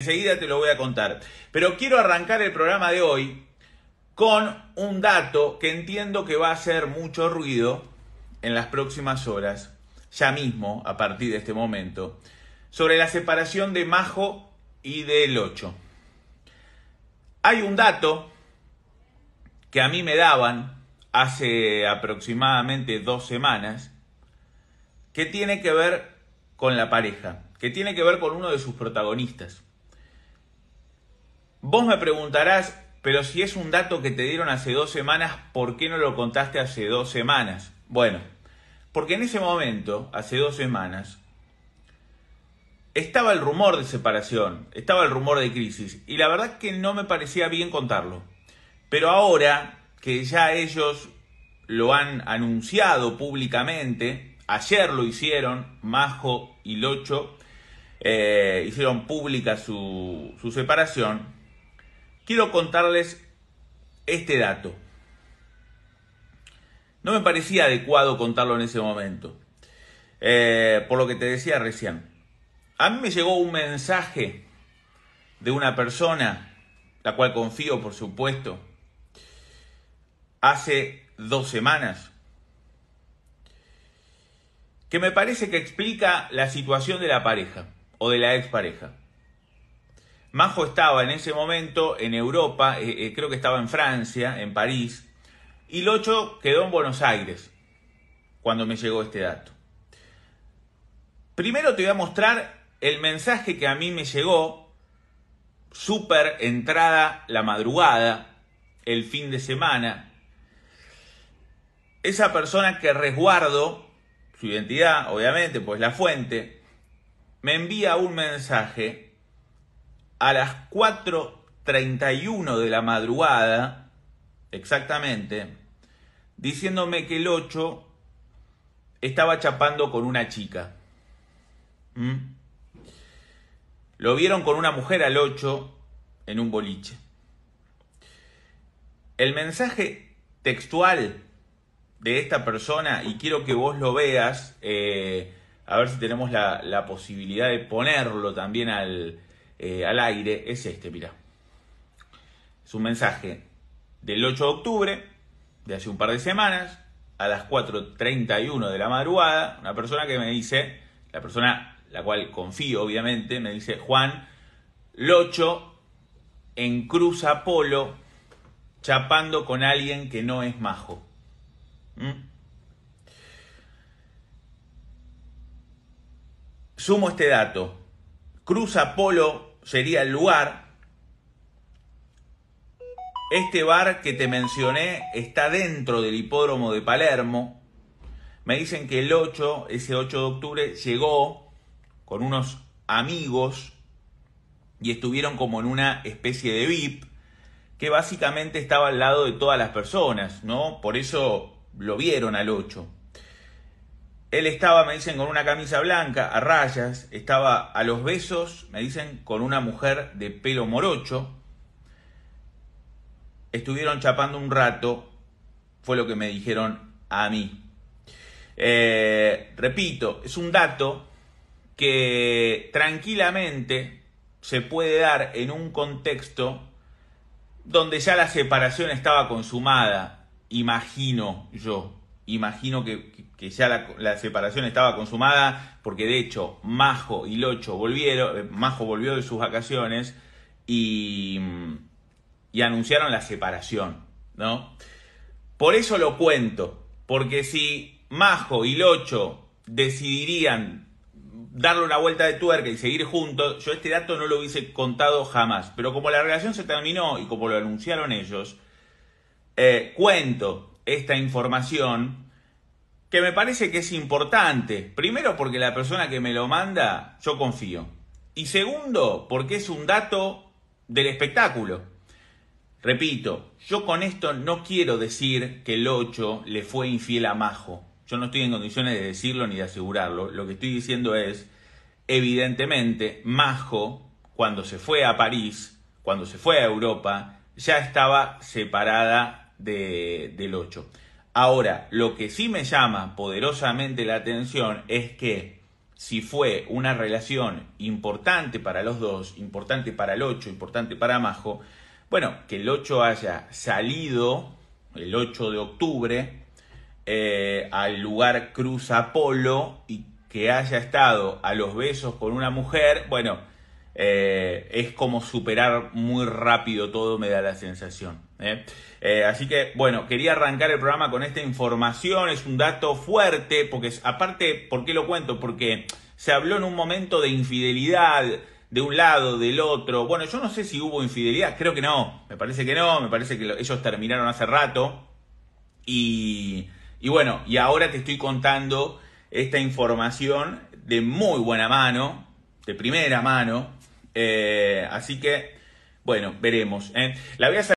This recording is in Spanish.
Enseguida te lo voy a contar. Pero quiero arrancar el programa de hoy con un dato que entiendo que va a hacer mucho ruido en las próximas horas, ya mismo, a partir de este momento, sobre la separación de Majo y del 8. Hay un dato que a mí me daban hace aproximadamente dos semanas que tiene que ver con la pareja, que tiene que ver con uno de sus protagonistas. Vos me preguntarás, pero si es un dato que te dieron hace dos semanas, ¿por qué no lo contaste hace dos semanas? Bueno, porque en ese momento, hace dos semanas, estaba el rumor de separación, estaba el rumor de crisis, y la verdad que no me parecía bien contarlo. Pero ahora que ya ellos lo han anunciado públicamente, ayer lo hicieron, Majo y Locho, eh, hicieron pública su, su separación, quiero contarles este dato. No me parecía adecuado contarlo en ese momento, eh, por lo que te decía recién. A mí me llegó un mensaje de una persona, la cual confío, por supuesto, hace dos semanas, que me parece que explica la situación de la pareja o de la expareja. Majo estaba en ese momento en Europa, eh, eh, creo que estaba en Francia, en París, y Locho quedó en Buenos Aires cuando me llegó este dato. Primero te voy a mostrar el mensaje que a mí me llegó, súper entrada la madrugada, el fin de semana. Esa persona que resguardo su identidad, obviamente, pues la fuente, me envía un mensaje a las 4.31 de la madrugada, exactamente, diciéndome que el 8 estaba chapando con una chica. ¿Mm? Lo vieron con una mujer al 8 en un boliche. El mensaje textual de esta persona, y quiero que vos lo veas, eh, a ver si tenemos la posibilidad de ponerlo también al, eh, al aire es este, mirá. Es un mensaje del 8 de octubre, de hace un par de semanas, a las 4.31 de la madrugada, una persona que me dice, la persona la cual confío obviamente, me dice, Juan, Locho en Cruz Apolo, chapando con alguien que no es majo. ¿Mm? Sumo este dato. Cruz Apolo sería el lugar. Este bar que te mencioné está dentro del hipódromo de Palermo. Me dicen que el 8, ese 8 de octubre, llegó con unos amigos y estuvieron como en una especie de VIP que básicamente estaba al lado de todas las personas, ¿no? Por eso lo vieron al 8. Él estaba, me dicen, con una camisa blanca, a rayas, estaba a los besos, me dicen, con una mujer de pelo morocho. Estuvieron chapando un rato, fue lo que me dijeron a mí. Eh, repito, es un dato que tranquilamente se puede dar en un contexto donde ya la separación estaba consumada, imagino yo imagino que, ya la, separación estaba consumada, porque de hecho Majo y Locho volvieron, eh, Majo volvió de sus vacaciones mm, y, anunciaron la separación, ¿no? Por eso lo cuento, porque si Majo y Locho decidirían darle una vuelta de tuerca y seguir juntos, yo este dato no lo hubiese contado jamás, pero como la relación se terminó y como lo anunciaron ellos, eh, cuento esta información que me parece que es importante. Primero porque la persona que me lo manda, yo confío. Y segundo, porque es un dato del espectáculo. Repito, yo con esto no quiero decir que el 8 le fue infiel a Majo. Yo no estoy en condiciones de decirlo ni de asegurarlo. Lo que estoy diciendo es, evidentemente, Majo, cuando se fue a París, cuando se fue a Europa, ya estaba separada de, del 8. Ahora, lo que sí me llama poderosamente la atención es que si fue una relación importante para los dos, importante para el 8, importante para Majo, bueno, que el 8 haya salido el 8 de octubre eh, al lugar Cruz Apolo y que haya estado a los besos con una mujer, bueno, eh, es como superar muy rápido todo, me da la sensación. ¿eh? Eh, así que, bueno, quería arrancar el programa con esta información, es un dato fuerte, porque aparte, ¿por qué lo cuento? Porque se habló en un momento de infidelidad de un lado, del otro. Bueno, yo no sé si hubo infidelidad, creo que no, me parece que no, me parece que ellos terminaron hace rato. Y, y bueno, y ahora te estoy contando esta información de muy buena mano, de primera mano, eh, así que, bueno, veremos. ¿eh? La voy a